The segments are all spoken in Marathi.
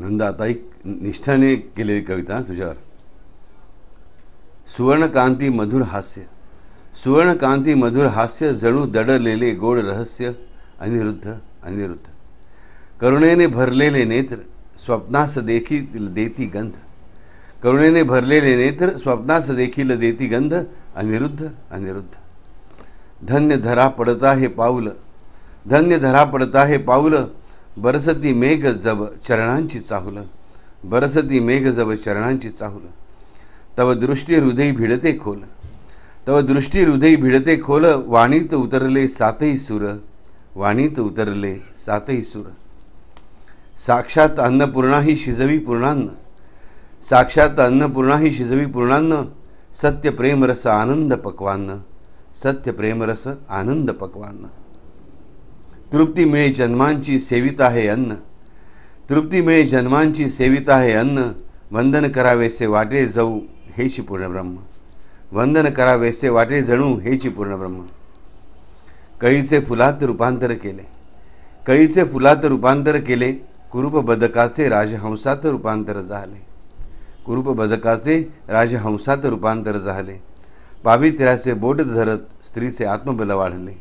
नंदा आता एक निष्ठाने केलेली कविता तुझ्यावर सुवर्णकांती मधुर हास्य सुवर्णकांती मधुर हास्य जणू दडलेले गोड रहस्य अनिरुद्ध अनिरुद्ध करुणेने भरलेले नेत्र स्वप्नास देखील देती गंध करुणेने भरलेले नेत्र स्वप्नास देखील देती गंध अनिरुद्ध अनिरुद्ध धन्य धरा पडता हे पाऊल धन्य धरा पडता हे पाऊल बरसती मेघ जब चरणांची चाहुलं बरसती मेघ जब चरणांची चाहूल तव दृष्टी हृदय भिडते खोल तव दृष्टी हृदय भिडते खोल वाणीत उतरले सातही सुर वाणीत उतरले सातही सुर साक्षात अन्नपूर्णाही शिजवी पूर्णान्न साक्षात अन्नपूर्णाही शिजवी पूर्णान्न सत्य प्रेमरस आनंद पक्वान्न सत्य प्रेमरस आनंद पकवान्न तृप्ती मिळे जन्मांची सेवित आहे अन्न तृप्ती मिळे जन्मांची सेवित आहे अन्न वंदन करावेसे वाटे जाऊ हेची पूर्णब्रह्म वंदन करावेसे वाटे जणू हेची पूर्णब्रह्म कळीचे फुलात रूपांतर केले कळीचे फुलात रूपांतर केले कुरूप बदकाचे राजहंसात रूपांतर झाले कुरूप बदकाचे राजहंसात रूपांतर झाले पावित्र्याचे बोट धरत स्त्रीचे आत्मबल वाढले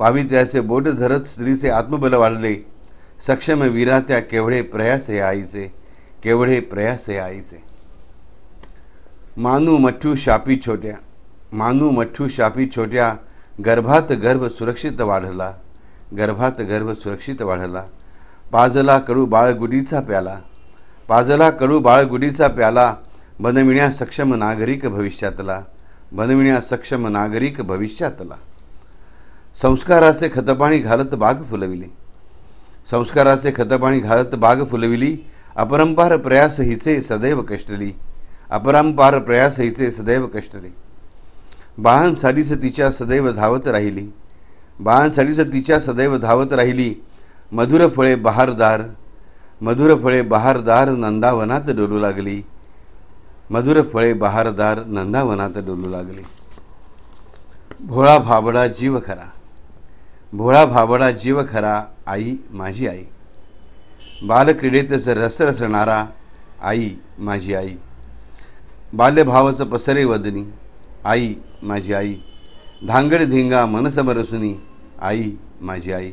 पावित्र्याचे बोट धरत स्त्रीचे आत्मबल वाढले सक्षम वीरा त्या केवढे प्रयास हे आईचे केवढे प्रयास हे आईचे मानू मठ्ठू शापी छोट्या मानू मठ्ठू शापी छोट्या गर्भात गर्भ सुरक्षित वाढला गर्भात गर्भ सुरक्षित वाढला पाजला कडू बाळगुडीचा प्याला पाजला कडू बाळगुडीचा प्याला बनविण्या सक्षम नागरिक भविष्यातला बनविण्या सक्षम नागरिक भविष्यातला संस्काराचे खतपाणी घालत बाग फुलविली संस्काराचे खतपाणी घालत बाग फुलविली अपरंपार प्रयास हिचे सदैव कष्टली अपरंपार प्रयास हिचे सदैव कष्टली बाहन साडीस तिच्या सदैव धावत राहिली बाहन साडीस तिच्या सदैव धावत राहिली मधुर फळे बहारदार मधुर फळे बहारदार नंदावनात डोलू लागली मधुर फळे बहारदार नंदावनात डोलू लागली भोळा भाबडा जीव खरा भोळा भाबडा जीव खरा आई माझी आई बालक्रीडेतच रसरसणारा आई माझी आई बाल्यभावाचं पसरे वदनी आई माझी आई धांगड धिंगा मनसमरसुनी आई माझी आई